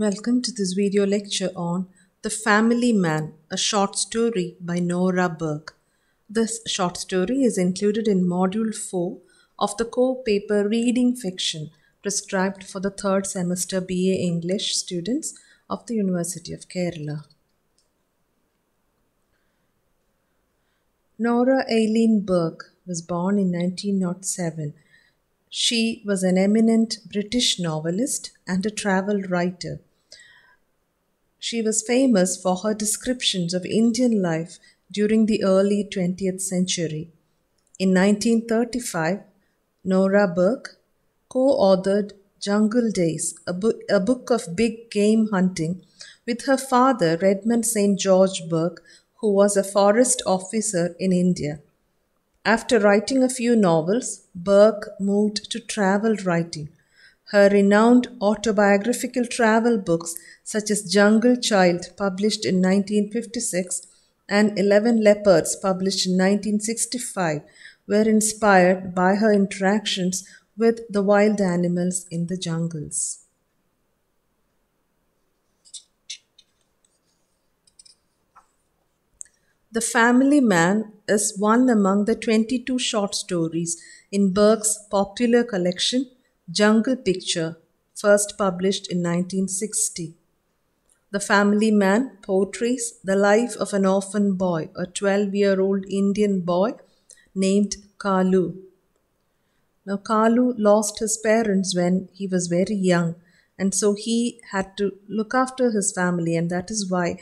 Welcome to this video lecture on The Family Man, a short story by Nora Burke. This short story is included in Module 4 of the core paper Reading Fiction prescribed for the third semester BA English students of the University of Kerala. Nora Eileen Burke was born in 1907 she was an eminent British novelist and a travel writer. She was famous for her descriptions of Indian life during the early 20th century. In 1935, Nora Burke co authored Jungle Days, a, a book of big game hunting, with her father, Redmond St. George Burke, who was a forest officer in India. After writing a few novels, Burke moved to travel writing her renowned autobiographical travel books such as Jungle Child, published in 1956, and Eleven Leopards, published in 1965, were inspired by her interactions with the wild animals in the jungles. The Family Man is one among the 22 short stories in Burke's popular collection Jungle Picture, first published in 1960. The Family Man portrays the life of an orphan boy, a 12 year old Indian boy named Kalu. Now, Kalu lost his parents when he was very young, and so he had to look after his family, and that is why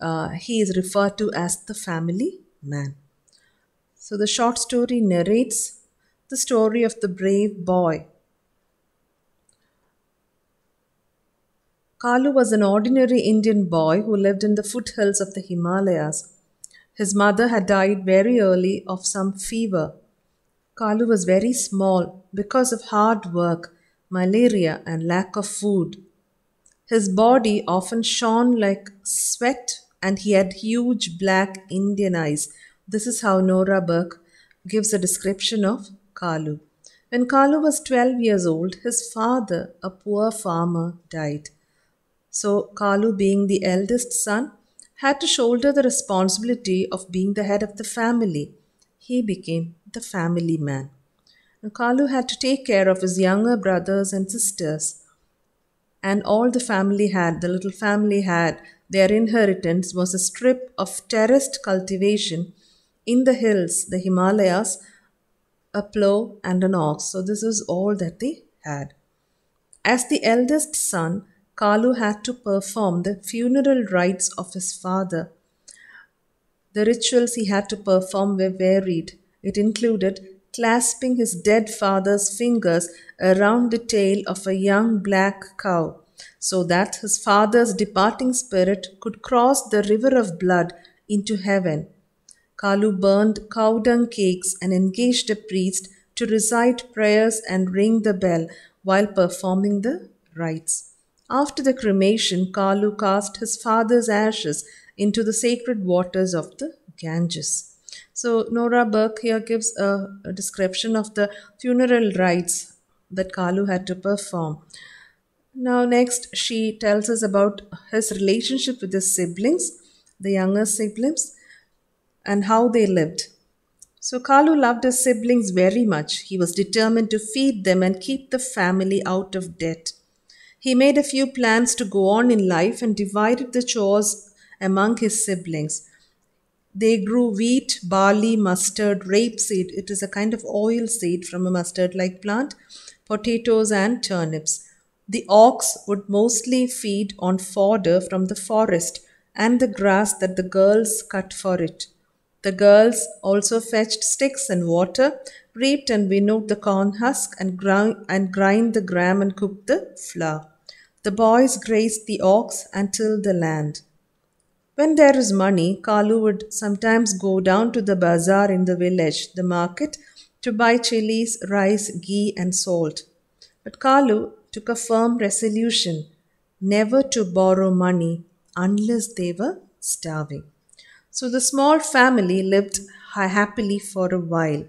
uh, he is referred to as the family man. So, the short story narrates the story of the brave boy Kalu was an ordinary Indian boy who lived in the foothills of the Himalayas. His mother had died very early of some fever. Kalu was very small because of hard work, malaria, and lack of food. His body often shone like sweat, and he had huge black Indian eyes. This is how Nora Burke gives a description of Kalu. When Kalu was 12 years old, his father, a poor farmer, died. So Kalu, being the eldest son, had to shoulder the responsibility of being the head of the family. He became the family man. And Kalu had to take care of his younger brothers and sisters. And all the family had, the little family had, their inheritance was a strip of terraced cultivation in the hills, the Himalayas, a plough and an ox. So this is all that they had. As the eldest son, Kalu had to perform the funeral rites of his father. The rituals he had to perform were varied. It included clasping his dead father's fingers around the tail of a young black cow so that his father's departing spirit could cross the river of blood into heaven. Kalu burned cow dung cakes and engaged a priest to recite prayers and ring the bell while performing the rites. After the cremation, Kalu cast his father's ashes into the sacred waters of the Ganges. So, Nora Burke here gives a, a description of the funeral rites that Kalu had to perform. Now, next, she tells us about his relationship with his siblings, the younger siblings, and how they lived. So, Kalu loved his siblings very much. He was determined to feed them and keep the family out of debt. He made a few plans to go on in life and divided the chores among his siblings. They grew wheat, barley, mustard, rapeseed, it is a kind of oil seed from a mustard like plant, potatoes, and turnips. The ox would mostly feed on fodder from the forest and the grass that the girls cut for it. The girls also fetched sticks and water, reaped and winnowed the corn husk, and, grind, and grind the gram and cooked the flour. The boys grazed the ox and tilled the land. When there is money, Kalu would sometimes go down to the bazaar in the village, the market, to buy chilies, rice, ghee, and salt. But Kalu took a firm resolution never to borrow money unless they were starving. So the small family lived happily for a while.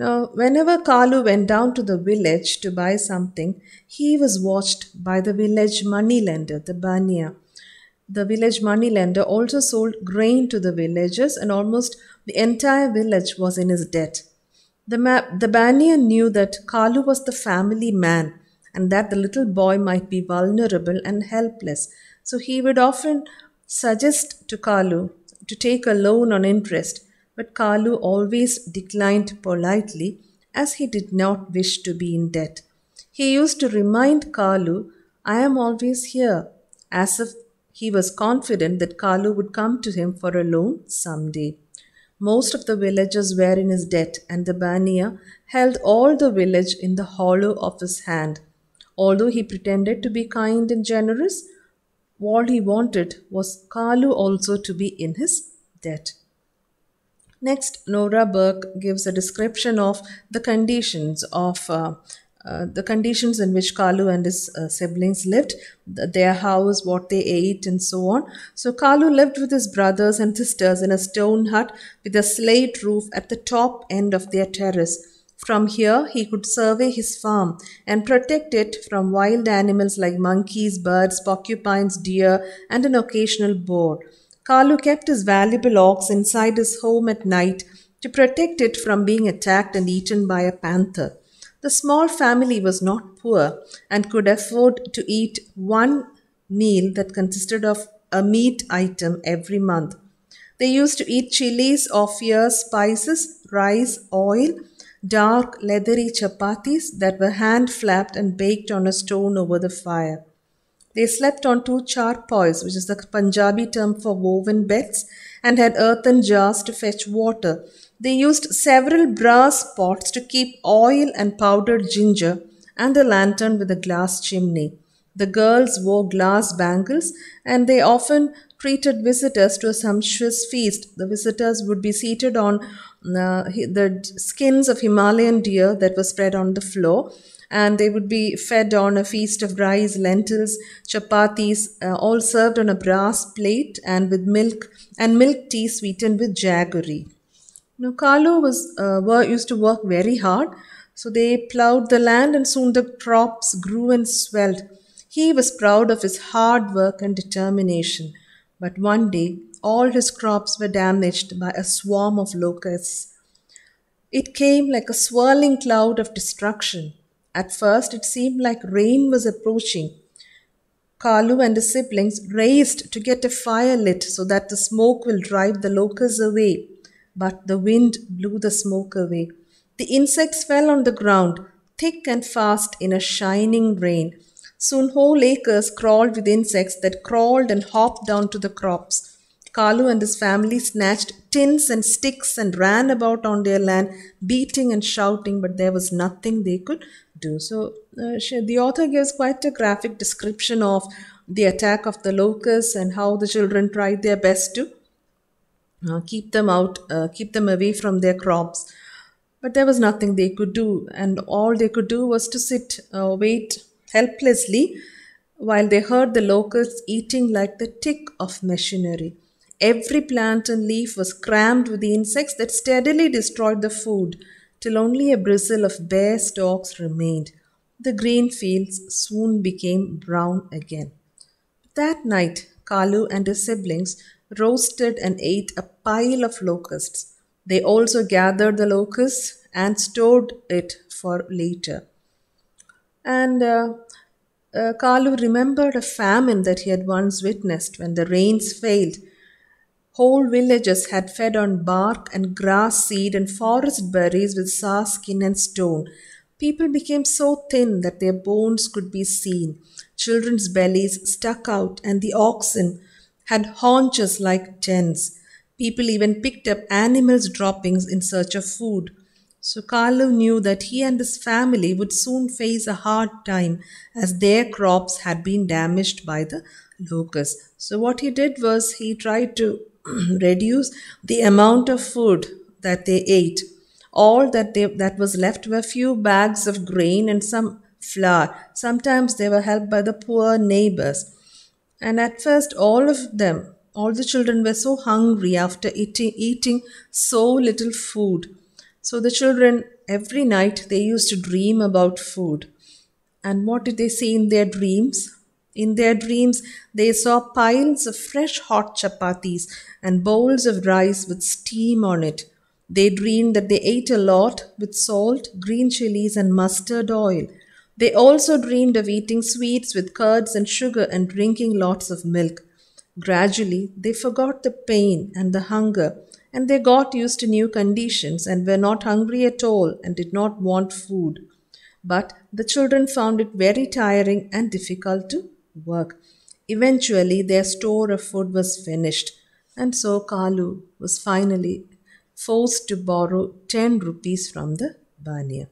Now, whenever Kalu went down to the village to buy something, he was watched by the village moneylender, the Banya. The village moneylender also sold grain to the villagers, and almost the entire village was in his debt. The, ma- the Banya knew that Kalu was the family man and that the little boy might be vulnerable and helpless. So he would often suggest to Kalu to take a loan on interest but Kalu always declined politely as he did not wish to be in debt. He used to remind Kalu, I am always here, as if he was confident that Kalu would come to him for a loan some day. Most of the villagers were in his debt, and the Baniya held all the village in the hollow of his hand. Although he pretended to be kind and generous, all he wanted was Kalu also to be in his debt. Next, Nora Burke gives a description of the conditions of uh, uh, the conditions in which Kalu and his uh, siblings lived, their house, what they ate, and so on. So, Kalu lived with his brothers and sisters in a stone hut with a slate roof at the top end of their terrace. From here, he could survey his farm and protect it from wild animals like monkeys, birds, porcupines, deer, and an occasional boar. Kalu kept his valuable ox inside his home at night to protect it from being attacked and eaten by a panther. The small family was not poor and could afford to eat one meal that consisted of a meat item every month. They used to eat chilies or spices, rice, oil, dark leathery chapatis that were hand flapped and baked on a stone over the fire. They slept on two charpoys, which is the Punjabi term for woven beds, and had earthen jars to fetch water. They used several brass pots to keep oil and powdered ginger, and a lantern with a glass chimney. The girls wore glass bangles, and they often treated visitors to a sumptuous feast. The visitors would be seated on uh, the skins of Himalayan deer that were spread on the floor and they would be fed on a feast of rice, lentils, chapatis, uh, all served on a brass plate and with milk and milk tea sweetened with jaggery. Now, Kalu was uh, were, used to work very hard, so they ploughed the land and soon the crops grew and swelled. He was proud of his hard work and determination. But one day, all his crops were damaged by a swarm of locusts. It came like a swirling cloud of destruction. At first, it seemed like rain was approaching. Kalu and his siblings raced to get a fire lit so that the smoke will drive the locusts away. But the wind blew the smoke away. The insects fell on the ground, thick and fast in a shining rain. Soon whole acres crawled with insects that crawled and hopped down to the crops. Kalu and his family snatched tins and sticks and ran about on their land, beating and shouting, but there was nothing they could do. So uh, the author gives quite a graphic description of the attack of the locusts and how the children tried their best to uh, keep them out, uh, keep them away from their crops. But there was nothing they could do, and all they could do was to sit, uh, wait helplessly while they heard the locusts eating like the tick of machinery. Every plant and leaf was crammed with the insects that steadily destroyed the food till only a bristle of bare stalks remained. The green fields soon became brown again. That night, Kalu and his siblings roasted and ate a pile of locusts. They also gathered the locusts and stored it for later. And uh, uh, Kalu remembered a famine that he had once witnessed when the rains failed Whole villages had fed on bark and grass seed and forest berries with sarskin skin and stone. People became so thin that their bones could be seen. Children's bellies stuck out, and the oxen had haunches like tents. People even picked up animals' droppings in search of food. So Carlo knew that he and his family would soon face a hard time as their crops had been damaged by the locusts. So, what he did was he tried to reduce the amount of food that they ate. All that, they, that was left were few bags of grain and some flour. Sometimes they were helped by the poor neighbors. And at first, all of them, all the children were so hungry after eating, eating so little food. So the children, every night, they used to dream about food. And what did they see in their dreams? In their dreams, they saw piles of fresh hot chapatis and bowls of rice with steam on it. They dreamed that they ate a lot with salt, green chilies, and mustard oil. They also dreamed of eating sweets with curds and sugar and drinking lots of milk. Gradually, they forgot the pain and the hunger, and they got used to new conditions and were not hungry at all and did not want food. But the children found it very tiring and difficult to work. Eventually, their store of food was finished, and so Kalu was finally forced to borrow 10 rupees from the Baniya.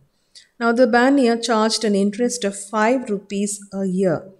Now, the Baniya charged an interest of 5 rupees a year.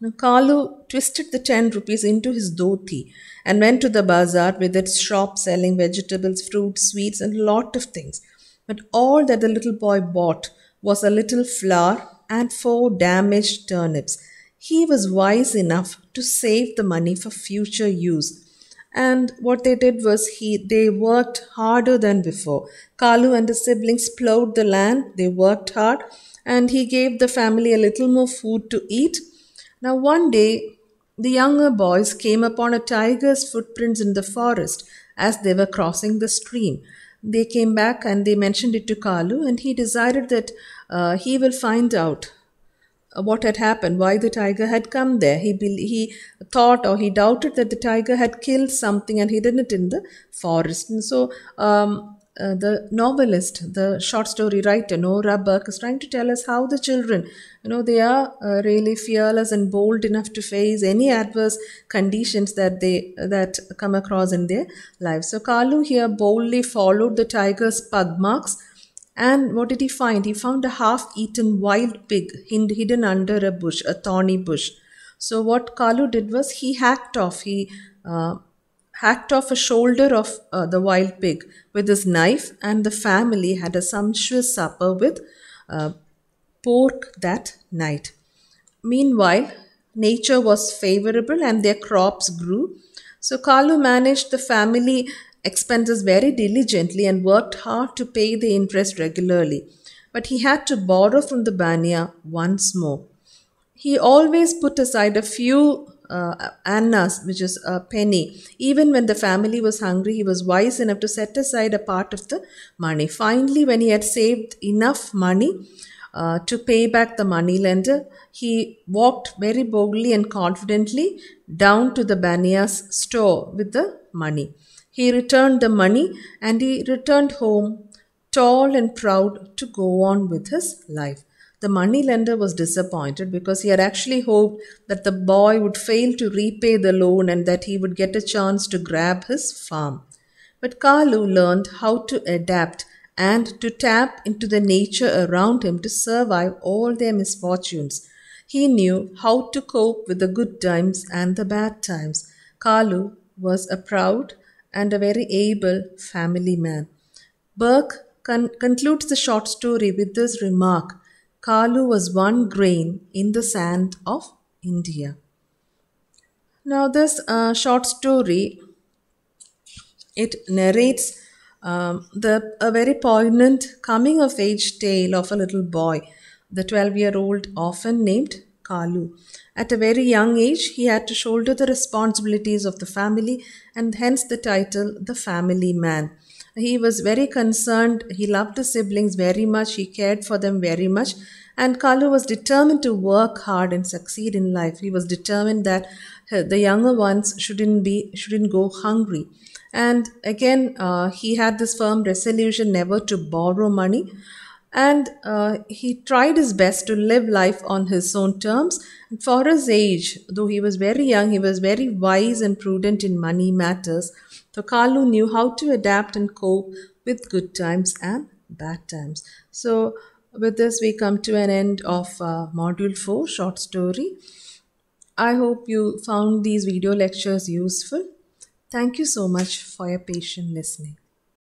Now, Kalu twisted the 10 rupees into his dhoti and went to the bazaar with its shop selling vegetables, fruits, sweets, and lot of things. But all that the little boy bought was a little flour and four damaged turnips he was wise enough to save the money for future use. And what they did was he they worked harder than before. Kalu and his siblings plowed the land, they worked hard, and he gave the family a little more food to eat. Now one day the younger boys came upon a tiger's footprints in the forest as they were crossing the stream. They came back and they mentioned it to Kalu, and he decided that uh, he will find out what had happened, why the tiger had come there. He, be- he thought or he doubted that the tiger had killed something and hidden it in the forest. And so um, uh, the novelist, the short story writer Nora Burke is trying to tell us how the children, you know, they are uh, really fearless and bold enough to face any adverse conditions that they that come across in their lives. So Kalu here boldly followed the tiger's pug marks and what did he find? He found a half eaten wild pig hidden under a bush, a thorny bush. So, what Kalu did was he hacked off, he uh, hacked off a shoulder of uh, the wild pig with his knife, and the family had a sumptuous supper with uh, pork that night. Meanwhile, nature was favorable and their crops grew. So, Kalu managed the family expenses very diligently and worked hard to pay the interest regularly, but he had to borrow from the Banya once more. He always put aside a few uh, annas, which is a penny. Even when the family was hungry, he was wise enough to set aside a part of the money. Finally, when he had saved enough money uh, to pay back the money lender, he walked very boldly and confidently down to the Banya's store with the money. He returned the money and he returned home, tall and proud to go on with his life. The money lender was disappointed because he had actually hoped that the boy would fail to repay the loan and that he would get a chance to grab his farm. But Kalu learned how to adapt and to tap into the nature around him to survive all their misfortunes. He knew how to cope with the good times and the bad times. Kalu was a proud and a very able family man. Burke con- concludes the short story with this remark Kalu was one grain in the sand of India. Now, this uh, short story it narrates um, the a very poignant coming of age tale of a little boy, the 12 year old orphan named Kalu. At a very young age, he had to shoulder the responsibilities of the family and hence the title The Family Man. He was very concerned, he loved the siblings very much, he cared for them very much, and Kalu was determined to work hard and succeed in life. He was determined that uh, the younger ones shouldn't be shouldn't go hungry and again uh, he had this firm resolution never to borrow money and uh, he tried his best to live life on his own terms. And for his age, though he was very young, he was very wise and prudent in money matters. So Kalu knew how to adapt and cope with good times and bad times. So with this, we come to an end of uh, Module 4 short story. I hope you found these video lectures useful. Thank you so much for your patient listening.